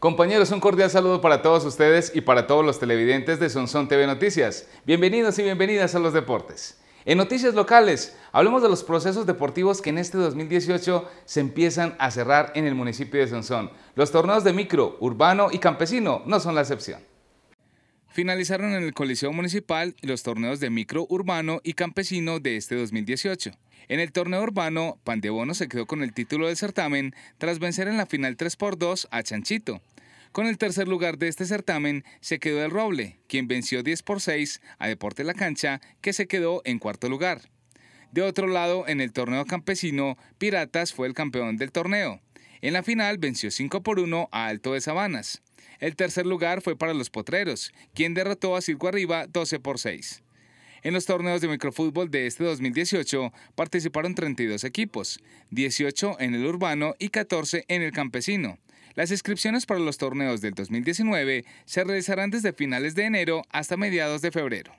Compañeros, un cordial saludo para todos ustedes y para todos los televidentes de Sonsón TV Noticias. Bienvenidos y bienvenidas a los deportes. En noticias locales, hablemos de los procesos deportivos que en este 2018 se empiezan a cerrar en el municipio de Sonsón. Los torneos de micro, urbano y campesino no son la excepción. Finalizaron en el Coliseo Municipal los torneos de micro urbano y campesino de este 2018. En el torneo urbano, Pandebono se quedó con el título del certamen tras vencer en la final 3x2 a Chanchito. Con el tercer lugar de este certamen se quedó el Roble, quien venció 10 por 6 a Deporte La Cancha, que se quedó en cuarto lugar. De otro lado, en el torneo campesino, Piratas fue el campeón del torneo. En la final venció 5 por 1 a Alto de Sabanas. El tercer lugar fue para los Potreros, quien derrotó a Circo Arriba 12 por 6. En los torneos de microfútbol de este 2018 participaron 32 equipos, 18 en el urbano y 14 en el campesino. Las inscripciones para los torneos del 2019 se realizarán desde finales de enero hasta mediados de febrero.